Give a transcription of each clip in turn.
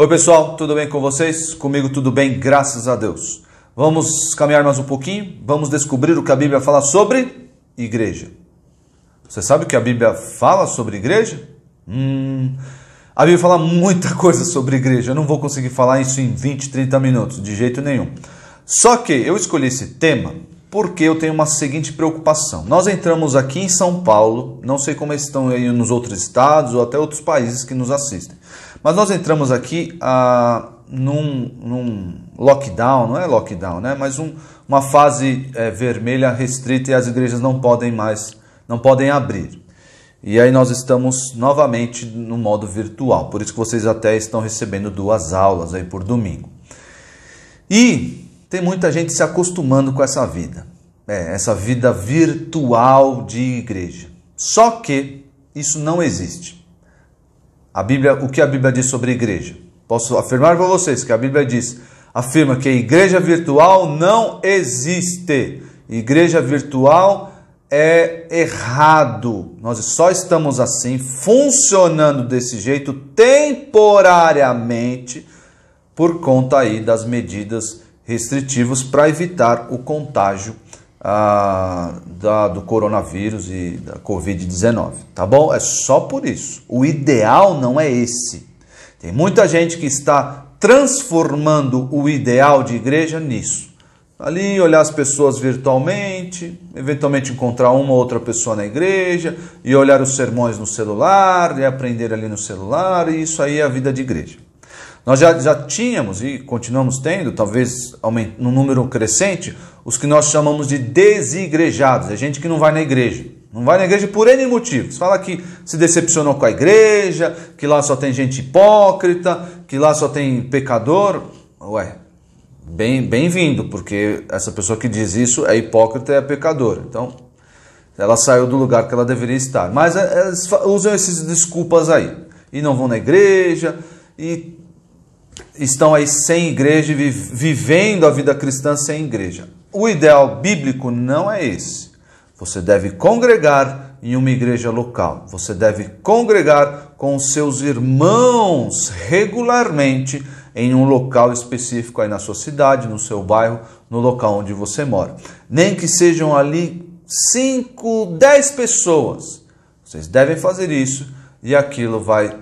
Oi, pessoal, tudo bem com vocês? Comigo tudo bem, graças a Deus. Vamos caminhar mais um pouquinho, vamos descobrir o que a Bíblia fala sobre igreja. Você sabe o que a Bíblia fala sobre igreja? Hum, a Bíblia fala muita coisa sobre igreja, eu não vou conseguir falar isso em 20, 30 minutos, de jeito nenhum. Só que eu escolhi esse tema porque eu tenho uma seguinte preocupação. Nós entramos aqui em São Paulo, não sei como estão aí nos outros estados ou até outros países que nos assistem. Mas nós entramos aqui ah, num, num lockdown, não é lockdown, né? mas um, uma fase é, vermelha restrita e as igrejas não podem mais, não podem abrir. E aí nós estamos novamente no modo virtual, por isso que vocês até estão recebendo duas aulas aí por domingo. E tem muita gente se acostumando com essa vida, é, essa vida virtual de igreja. Só que isso não existe. A Bíblia, o que a Bíblia diz sobre igreja? Posso afirmar para vocês que a Bíblia diz, afirma que a igreja virtual não existe. Igreja virtual é errado. Nós só estamos assim, funcionando desse jeito temporariamente por conta aí das medidas restritivas para evitar o contágio ah, da, do coronavírus e da Covid-19, tá bom? É só por isso. O ideal não é esse. Tem muita gente que está transformando o ideal de igreja nisso. Ali, olhar as pessoas virtualmente, eventualmente encontrar uma ou outra pessoa na igreja, e olhar os sermões no celular, e aprender ali no celular, e isso aí é a vida de igreja. Nós já, já tínhamos e continuamos tendo, talvez num número crescente, os que nós chamamos de desigrejados, é gente que não vai na igreja. Não vai na igreja por N motivos. Fala que se decepcionou com a igreja, que lá só tem gente hipócrita, que lá só tem pecador. Ué, bem-vindo, porque essa pessoa que diz isso é hipócrita e é pecadora. Então, ela saiu do lugar que ela deveria estar. Mas elas é, é, usam essas desculpas aí. E não vão na igreja, e estão aí sem igreja, vivendo a vida cristã sem igreja. O ideal bíblico não é esse. Você deve congregar em uma igreja local. Você deve congregar com seus irmãos regularmente em um local específico aí na sua cidade, no seu bairro, no local onde você mora. Nem que sejam ali 5, 10 pessoas. Vocês devem fazer isso e aquilo vai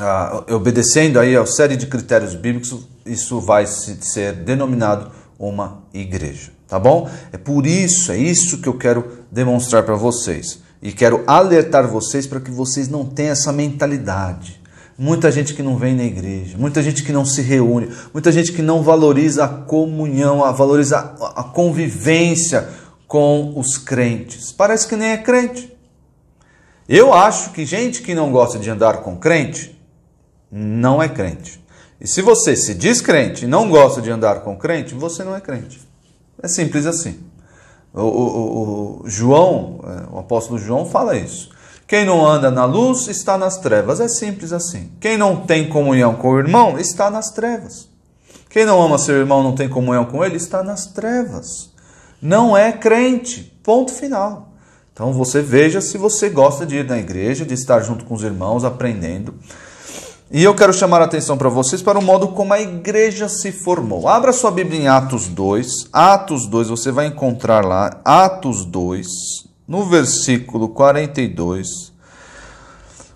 ah, obedecendo aí a série de critérios bíblicos, isso vai ser denominado uma igreja, tá bom? É por isso, é isso que eu quero demonstrar para vocês e quero alertar vocês para que vocês não tenham essa mentalidade. Muita gente que não vem na igreja, muita gente que não se reúne, muita gente que não valoriza a comunhão, a valoriza a convivência com os crentes. Parece que nem é crente. Eu acho que gente que não gosta de andar com crente não é crente. E se você se diz crente e não gosta de andar com crente, você não é crente. É simples assim. O, o, o João, é, o apóstolo João, fala isso. Quem não anda na luz está nas trevas. É simples assim. Quem não tem comunhão com o irmão está nas trevas. Quem não ama seu irmão não tem comunhão com ele está nas trevas. Não é crente. Ponto final. Então você veja se você gosta de ir na igreja, de estar junto com os irmãos, aprendendo. E eu quero chamar a atenção para vocês para o modo como a igreja se formou. Abra sua Bíblia em Atos 2. Atos 2, você vai encontrar lá, Atos 2, no versículo 42,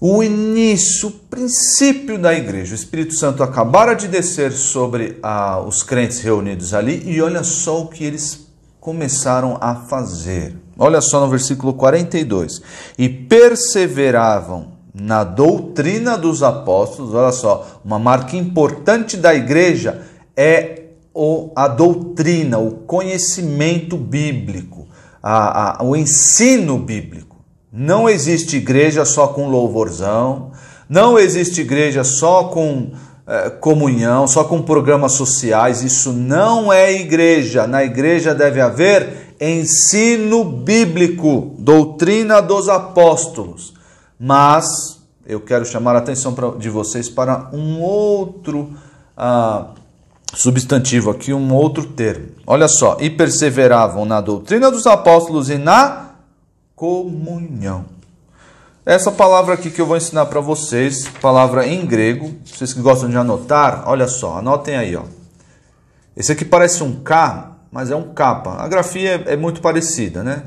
o início, o princípio da igreja. O Espírito Santo acabara de descer sobre ah, os crentes reunidos ali e olha só o que eles começaram a fazer. Olha só no versículo 42. E perseveravam na doutrina dos apóstolos, olha só, uma marca importante da igreja é o, a doutrina, o conhecimento bíblico, a, a, o ensino bíblico. Não existe igreja só com louvorzão, não existe igreja só com eh, comunhão, só com programas sociais. Isso não é igreja. Na igreja deve haver ensino bíblico, doutrina dos apóstolos. Mas eu quero chamar a atenção de vocês para um outro ah, substantivo aqui, um outro termo. Olha só, e perseveravam na doutrina dos apóstolos e na comunhão. Essa palavra aqui que eu vou ensinar para vocês, palavra em grego, vocês que gostam de anotar, olha só, anotem aí, ó. Esse aqui parece um K, mas é um K. A grafia é, é muito parecida, né?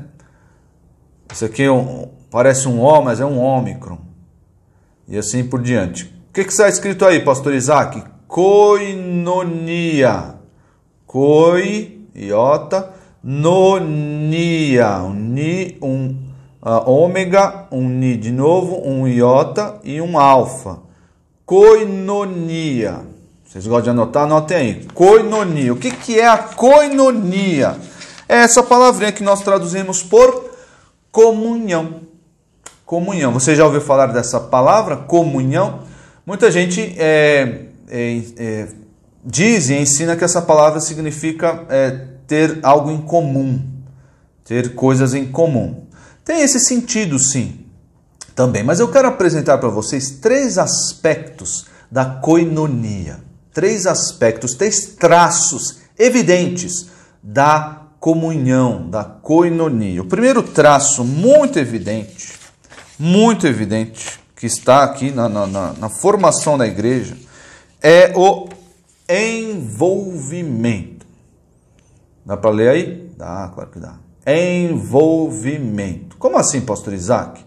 Esse aqui é um, Parece um O, mas é um Ômicron. E assim por diante. O que, que está escrito aí, pastor Isaac? Coinonia. Coi, iota, nonia. Um ni, um uh, ômega, um ni de novo, um iota e um alfa. Coinonia. Vocês gostam de anotar? Anotem aí. Coinonia. O que, que é a coinonia? É essa palavrinha que nós traduzimos por comunhão comunhão. Você já ouviu falar dessa palavra, comunhão? Muita gente é, é, é, diz e ensina que essa palavra significa é, ter algo em comum, ter coisas em comum. Tem esse sentido, sim, também. Mas eu quero apresentar para vocês três aspectos da coinonia. Três aspectos, três traços evidentes da comunhão, da coinonia. O primeiro traço muito evidente muito evidente que está aqui na, na, na, na formação da igreja é o envolvimento. Dá para ler aí? Dá, claro que dá. Envolvimento. Como assim, pastor Isaac?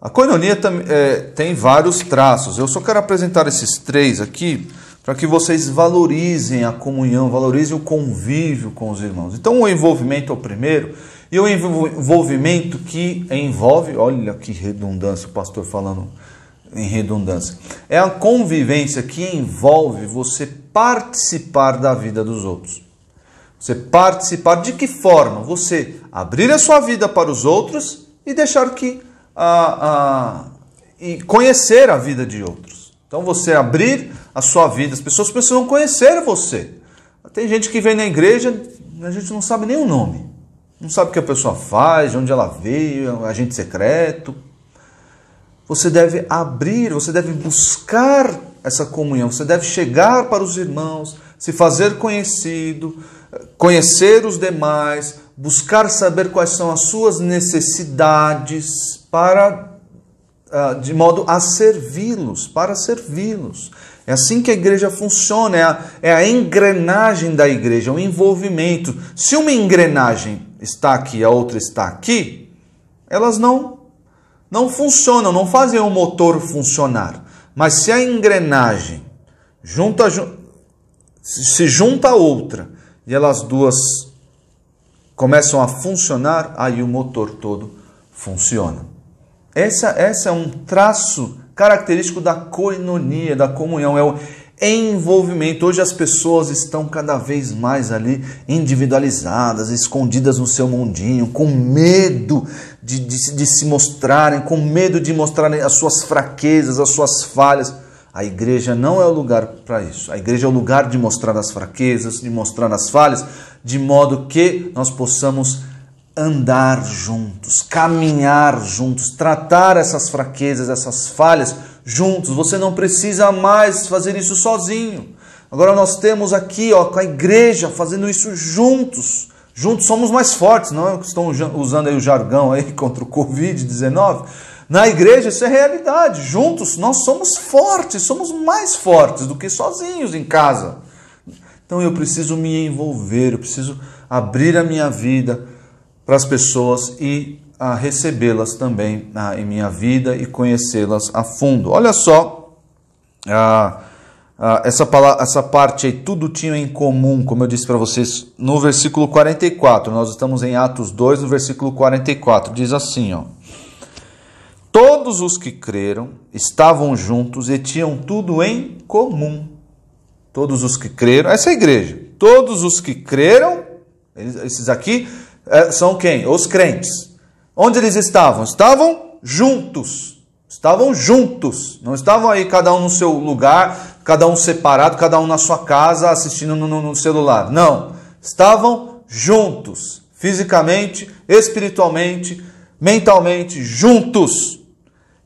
A coinonia é, tem vários traços. Eu só quero apresentar esses três aqui para que vocês valorizem a comunhão, valorizem o convívio com os irmãos. Então, o envolvimento é o primeiro, e o envolvimento que envolve, olha que redundância, o pastor falando em redundância, é a convivência que envolve você participar da vida dos outros. Você participar de que forma? Você abrir a sua vida para os outros e deixar que a a e conhecer a vida de outros. Então você abrir a sua vida, as pessoas precisam conhecer você. Tem gente que vem na igreja, a gente não sabe nem o nome não sabe o que a pessoa faz, de onde ela veio, é agente secreto. Você deve abrir, você deve buscar essa comunhão, você deve chegar para os irmãos, se fazer conhecido, conhecer os demais, buscar saber quais são as suas necessidades para ah, de modo a servi-los, para servi-los. É assim que a igreja funciona, é a, é a engrenagem da igreja, é o envolvimento. Se uma engrenagem está aqui e a outra está aqui, elas não não funcionam, não fazem o motor funcionar. Mas se a engrenagem junta se junta a outra e elas duas começam a funcionar, aí o motor todo funciona. Essa, essa é um traço característico da coinonia, da comunhão, é o, envolvimento. Hoje as pessoas estão cada vez mais ali individualizadas, escondidas no seu mundinho, com medo de, de, de, se mostrarem, com medo de mostrarem as suas fraquezas, as suas falhas. A igreja não é o lugar para isso. A igreja é o lugar de mostrar as fraquezas, de mostrar as falhas, de modo que nós possamos andar juntos, caminhar juntos, tratar essas fraquezas, essas falhas juntos. Você não precisa mais fazer isso sozinho. Agora nós temos aqui, ó, com a igreja fazendo isso juntos. Juntos somos mais fortes, não é que estão usando aí o jargão aí contra o COVID-19. Na igreja isso é realidade. Juntos nós somos fortes, somos mais fortes do que sozinhos em casa. Então eu preciso me envolver, eu preciso abrir a minha vida, para as pessoas e a recebê-las também na ah, em minha vida e conhecê-las a fundo. Olha só ah, ah, essa, essa parte aí, tudo tinha em comum, como eu disse para vocês, no versículo 44. Nós estamos em Atos 2, no versículo 44. Diz assim: ó, Todos os que creram estavam juntos e tinham tudo em comum. Todos os que creram, essa é a igreja. Todos os que creram, esses aqui, é, são quem? Os crentes. Onde eles estavam? Estavam juntos. Estavam juntos. Não estavam aí cada um no seu lugar, cada um separado, cada um na sua casa, assistindo no, no, no celular. Não. Estavam juntos. Fisicamente, espiritualmente, mentalmente, juntos.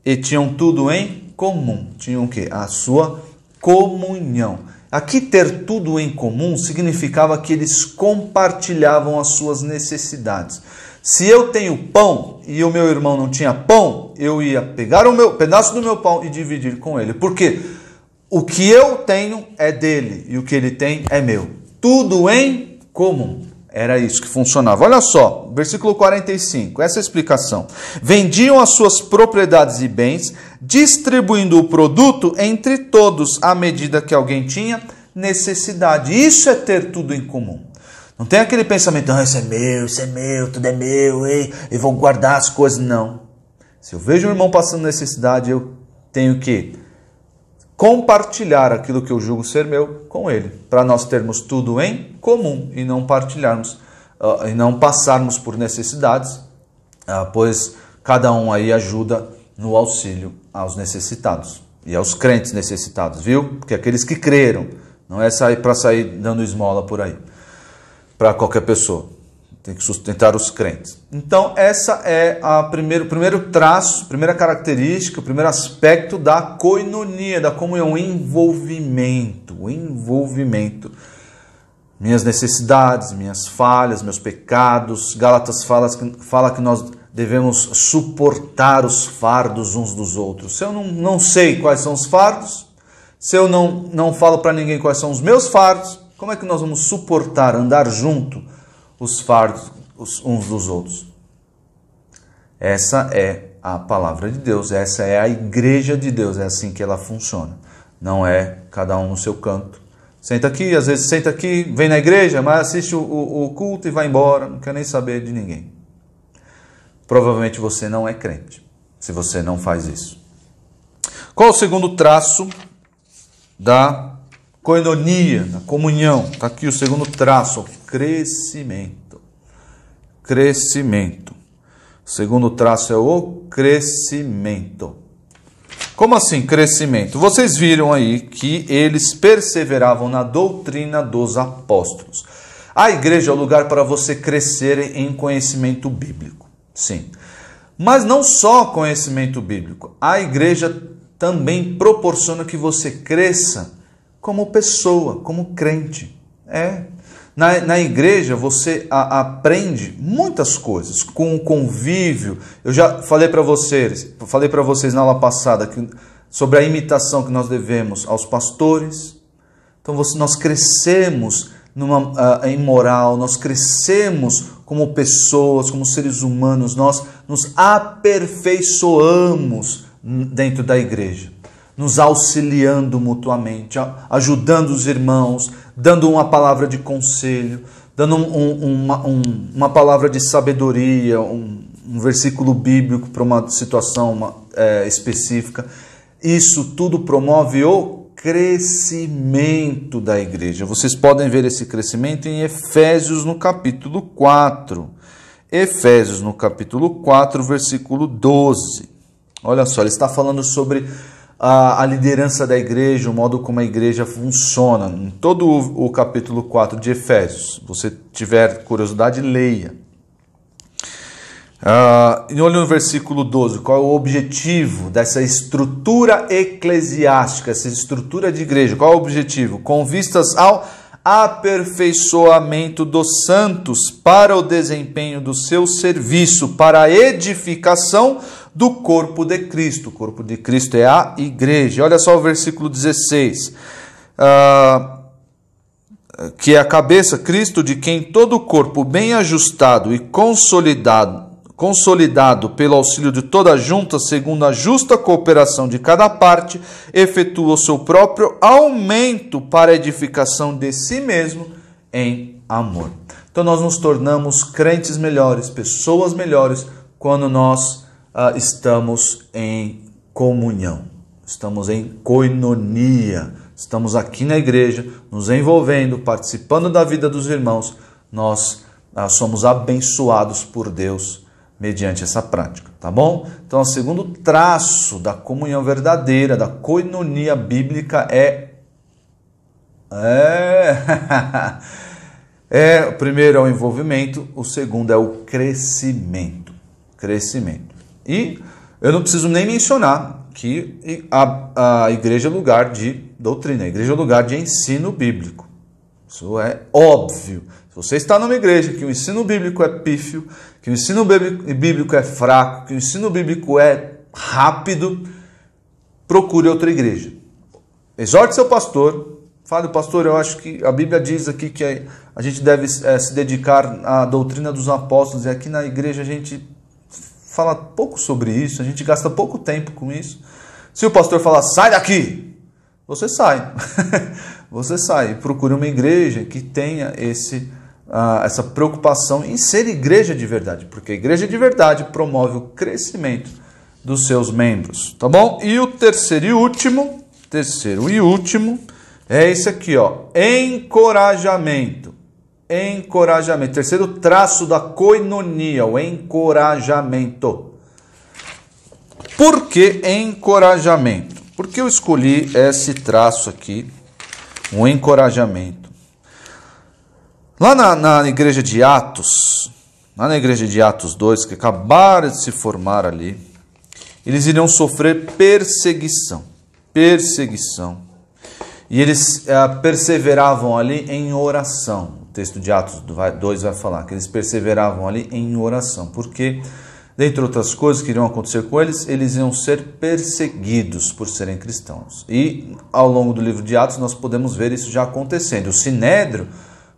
E tinham tudo em comum. Tinham o quê? A sua comunhão. Aqui ter tudo em comum significava que eles compartilhavam as suas necessidades. Se eu tenho pão e o meu irmão não tinha pão, eu ia pegar o meu pedaço do meu pão e dividir com ele, porque o que eu tenho é dele e o que ele tem é meu. Tudo em comum. Era isso que funcionava. Olha só, versículo 45, essa é explicação. Vendiam as suas propriedades e bens, distribuindo o produto entre todos à medida que alguém tinha necessidade. Isso é ter tudo em comum. Não tem aquele pensamento, ah, isso é meu, isso é meu, tudo é meu, ei, eu vou guardar as coisas. Não. Se eu vejo um irmão passando necessidade, eu tenho que compartilhar aquilo que eu julgo ser meu com ele, para nós termos tudo em comum e não partilharmos uh, e não passarmos por necessidades, uh, pois cada um aí ajuda no auxílio aos necessitados e aos crentes necessitados, viu? Porque aqueles que creram, não é sair para sair dando esmola por aí para qualquer pessoa tem que sustentar os crentes. Então, essa é a primeiro primeiro traço, primeira característica, o primeiro aspecto da coinonia, da comunhão, o envolvimento, envolvimento. Minhas necessidades, minhas falhas, meus pecados. Gálatas fala, fala que nós devemos suportar os fardos uns dos outros. Se eu não, não sei quais são os fardos, se eu não, não falo para ninguém quais são os meus fardos, como é que nós vamos suportar, andar junto? os fardos uns dos outros. Essa é a palavra de Deus, essa é a igreja de Deus, é assim que ela funciona. Não é cada um no seu canto. Senta aqui, às vezes senta aqui, vem na igreja, mas assiste o, o, o culto e vai embora, não quer nem saber de ninguém. Provavelmente você não é crente, se você não faz isso. Qual o segundo traço da coinonia, da comunhão? Está aqui o segundo traço, crescimento. Crescimento. O segundo traço é o crescimento. Como assim crescimento? Vocês viram aí que eles perseveravam na doutrina dos apóstolos. A igreja é o lugar para você crescer em conhecimento bíblico. Sim. Mas não só conhecimento bíblico. A igreja também proporciona que você cresça como pessoa, como crente. É, na, na igreja você a, aprende muitas coisas com o convívio. Eu já falei para vocês, falei para vocês na aula passada que, sobre a imitação que nós devemos aos pastores. Então você, nós crescemos numa, uh, em moral, nós crescemos como pessoas, como seres humanos, nós nos aperfeiçoamos dentro da igreja, nos auxiliando mutuamente, ajudando os irmãos, dando uma palavra de conselho, dando um, um, uma, um, uma, palavra de sabedoria, um, versículo bíblico para uma situação uma, é, específica. Isso tudo promove o crescimento da igreja. Vocês podem ver esse crescimento em Efésios no capítulo 4. Efésios no capítulo 4, versículo 12. Olha só, ele está falando sobre a, a, liderança da igreja, o modo como a igreja funciona. Em todo o, o capítulo 4 de Efésios, você tiver curiosidade, leia. Uh, e olha no versículo 12, qual é o objetivo dessa estrutura eclesiástica, essa estrutura de igreja? Qual é o objetivo? Com vistas ao aperfeiçoamento dos santos para o desempenho do seu serviço, para a edificação do corpo de Cristo. O corpo de Cristo é a igreja. Olha só o versículo 16. Ah, que é a cabeça, Cristo, de quem todo o corpo bem ajustado e consolidado, consolidado pelo auxílio de toda a junta, segundo a justa cooperação de cada parte, efetua o seu próprio aumento para a edificação de si mesmo em amor. Então nós nos tornamos crentes melhores, pessoas melhores, quando nós ah, estamos em comunhão, estamos em coinonia, estamos aqui na igreja, nos envolvendo, participando da vida dos irmãos, nós ah, somos abençoados por Deus mediante essa prática, tá bom? Então, o segundo traço da comunhão verdadeira, da coinonia bíblica é. É. é o primeiro é o envolvimento, o segundo é o crescimento. Crescimento. E eu não preciso nem mencionar que a, a igreja é lugar de doutrina, a igreja é lugar de ensino bíblico. Isso é óbvio. Se você está numa igreja que o ensino bíblico é pífio, que o ensino bíblico é fraco, que o ensino bíblico é rápido, procure outra igreja. Exorte seu pastor. Fale, pastor, eu acho que a Bíblia diz aqui que a gente deve eh, se dedicar à doutrina dos apóstolos e é aqui na igreja a gente fala pouco sobre isso, a gente gasta pouco tempo com isso. Se o pastor falar, sai daqui, você sai. você sai. Procure uma igreja que tenha esse, uh, essa preocupação em ser igreja de verdade, porque a igreja de verdade promove o crescimento dos seus membros, tá bom? E o terceiro e último, terceiro e último, é esse aqui, ó, encorajamento encorajamento. Terceiro traço da coinonia, o encorajamento. Por que encorajamento? Por que eu escolhi esse traço aqui, o encorajamento? Lá na, na igreja de Atos, lá na igreja de Atos 2, que acabaram de se formar ali, eles iriam sofrer perseguição. Perseguição. E eles eh, perseveravam ali em oração texto de Atos 2 vai falar que eles perseveravam ali em oração, porque, dentre outras coisas que iriam acontecer com eles, eles iam ser perseguidos por serem cristãos. E ao longo do livro de Atos nós podemos ver isso já acontecendo. O Sinédrio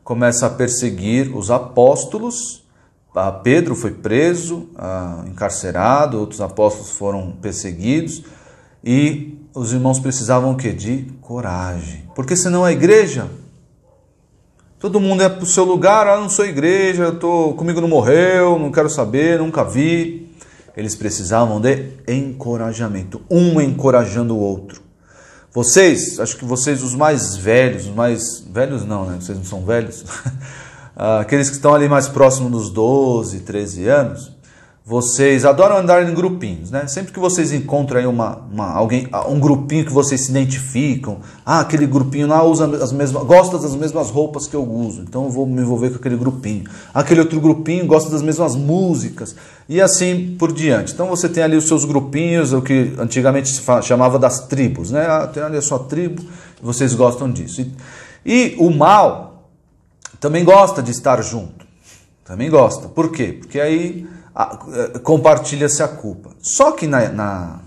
começa a perseguir os apóstolos. Pedro foi preso, encarcerado, outros apóstolos foram perseguidos e os irmãos precisavam que de coragem, porque senão a igreja Todo mundo é pro seu lugar, ah, não sou igreja, tô, comigo não morreu, não quero saber, nunca vi. Eles precisavam de encorajamento, um encorajando o outro. Vocês, acho que vocês os mais velhos, os mais velhos não, né? Vocês não são velhos. Ah, aqueles que estão ali mais próximo dos 12, 13 anos, vocês adoram andar em grupinhos, né? Sempre que vocês encontram aí uma, uma, alguém, um grupinho que vocês se identificam, ah, aquele grupinho lá usa as mesmas, gosta das mesmas roupas que eu uso, então eu vou me envolver com aquele grupinho. Aquele outro grupinho gosta das mesmas músicas e assim por diante. Então você tem ali os seus grupinhos, o que antigamente se chamava das tribos, né? Ah, tem ali a sua tribo, vocês gostam disso. E, e o mal também gosta de estar junto, também gosta. Por quê? Porque aí é, compartilha-se a culpa. Só que na, na,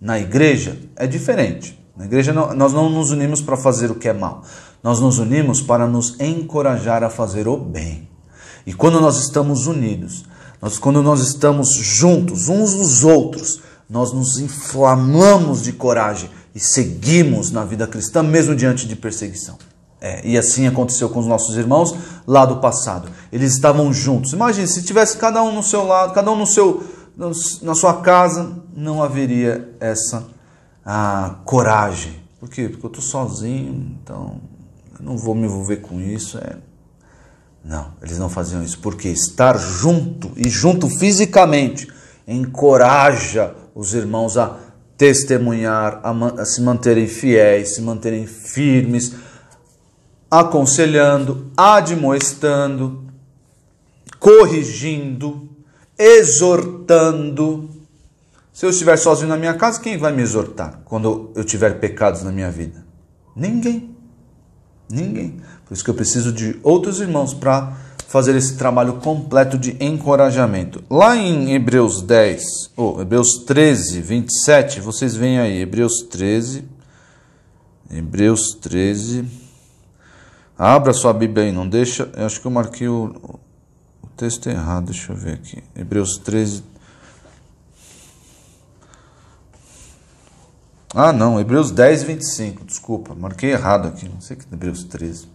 na igreja é diferente. Na igreja não, nós não nos unimos para fazer o que é mal. Nós nos unimos para nos encorajar a fazer o bem. E quando nós estamos unidos, nós, quando nós estamos juntos uns dos outros, nós nos inflamamos de coragem e seguimos na vida cristã mesmo diante de perseguição. É, e assim aconteceu com os nossos irmãos lá do passado. Eles estavam juntos. Imagine se tivesse cada um no seu lado, cada um no seu, na sua casa, não haveria essa a coragem. Por quê? Porque eu estou sozinho, então eu não vou me envolver com isso. É... Não, eles não faziam isso. Porque estar junto e junto fisicamente encoraja os irmãos a testemunhar, a, a se manterem fiéis, se manterem firmes aconselhando, admoestando, corrigindo, exortando. Se eu estiver sozinho na minha casa, quem vai me exortar quando eu tiver pecados na minha vida? Ninguém. Ninguém. Por isso que eu preciso de outros irmãos para fazer esse trabalho completo de encorajamento. Lá em Hebreus 10, ou oh, Hebreus 13, 27, vocês veem aí, Hebreus 13, Hebreus 13, Abra sua Bíblia aí, não deixa. Eu acho que eu marquei o, o texto errado, deixa eu ver aqui. Hebreus 13. Ah, não, Hebreus 10, 25. Desculpa, marquei errado aqui. Não sei que é Hebreus 13.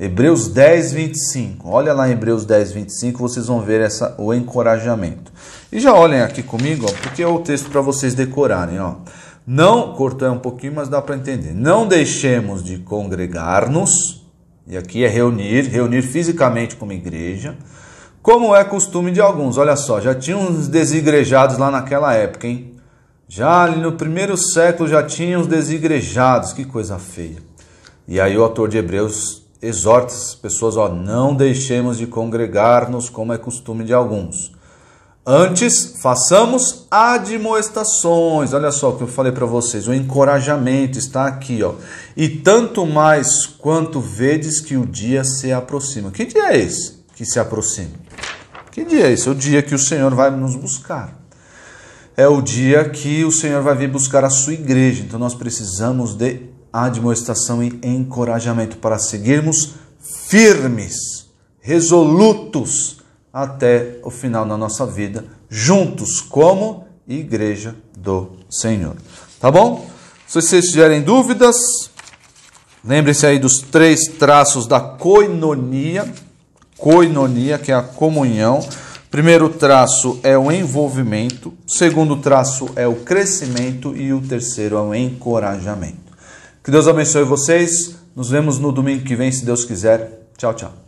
Hebreus 10, 25. Olha lá em Hebreus 10, 25, vocês vão ver essa, o encorajamento. E já olhem aqui comigo, ó, porque é o texto para vocês decorarem. Ó. Não, cortou um pouquinho, mas dá para entender. Não deixemos de congregar-nos, e aqui é reunir, reunir fisicamente como igreja, como é costume de alguns. Olha só, já tinha uns desigrejados lá naquela época, hein? Já no primeiro século já tinha os desigrejados, que coisa feia. E aí o autor de Hebreus exorta as pessoas, ó, não deixemos de congregar-nos como é costume de alguns, Antes, façamos admoestações. Olha só o que eu falei para vocês. O encorajamento está aqui, ó. E tanto mais quanto vedes que o dia se aproxima. Que dia é esse que se aproxima? Que dia é esse? É o dia que o Senhor vai nos buscar. É o dia que o Senhor vai vir buscar a sua igreja. Então nós precisamos de admoestação e encorajamento para seguirmos firmes, resolutos até o final da nossa vida, juntos como igreja do Senhor. Tá bom? Se vocês tiverem dúvidas, lembrem-se aí dos três traços da coinonia, coinonia, que é a comunhão. Primeiro traço é o envolvimento, segundo traço é o crescimento e o terceiro é o encorajamento. Que Deus abençoe vocês. Nos vemos no domingo que vem, se Deus quiser. Tchau, tchau.